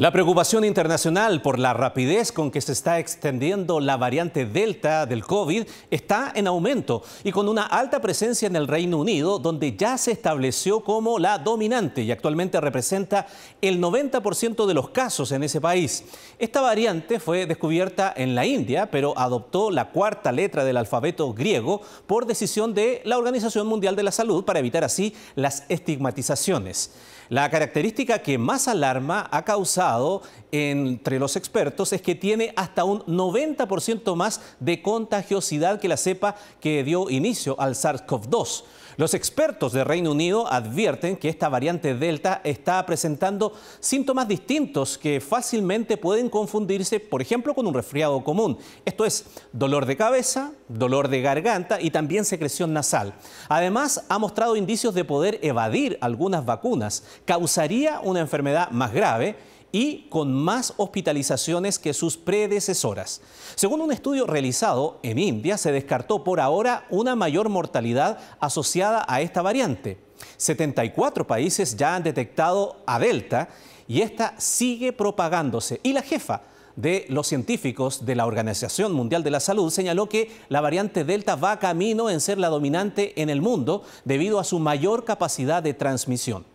La preocupación internacional por la rapidez con que se está extendiendo la variante Delta del COVID está en aumento y con una alta presencia en el Reino Unido, donde ya se estableció como la dominante y actualmente representa el 90% de los casos en ese país. Esta variante fue descubierta en la India, pero adoptó la cuarta letra del alfabeto griego por decisión de la Organización Mundial de la Salud para evitar así las estigmatizaciones. La característica que más alarma ha causado entre los expertos es que tiene hasta un 90% más de contagiosidad que la cepa que dio inicio al SARS-CoV-2. Los expertos de Reino Unido advierten que esta variante Delta está presentando síntomas distintos que fácilmente pueden confundirse, por ejemplo, con un resfriado común. Esto es dolor de cabeza, dolor de garganta y también secreción nasal. Además, ha mostrado indicios de poder evadir algunas vacunas. Causaría una enfermedad más grave y con más hospitalizaciones que sus predecesoras. Según un estudio realizado en India, se descartó por ahora una mayor mortalidad asociada a esta variante. 74 países ya han detectado a Delta y esta sigue propagándose. Y la jefa de los científicos de la Organización Mundial de la Salud señaló que la variante Delta va camino en ser la dominante en el mundo debido a su mayor capacidad de transmisión.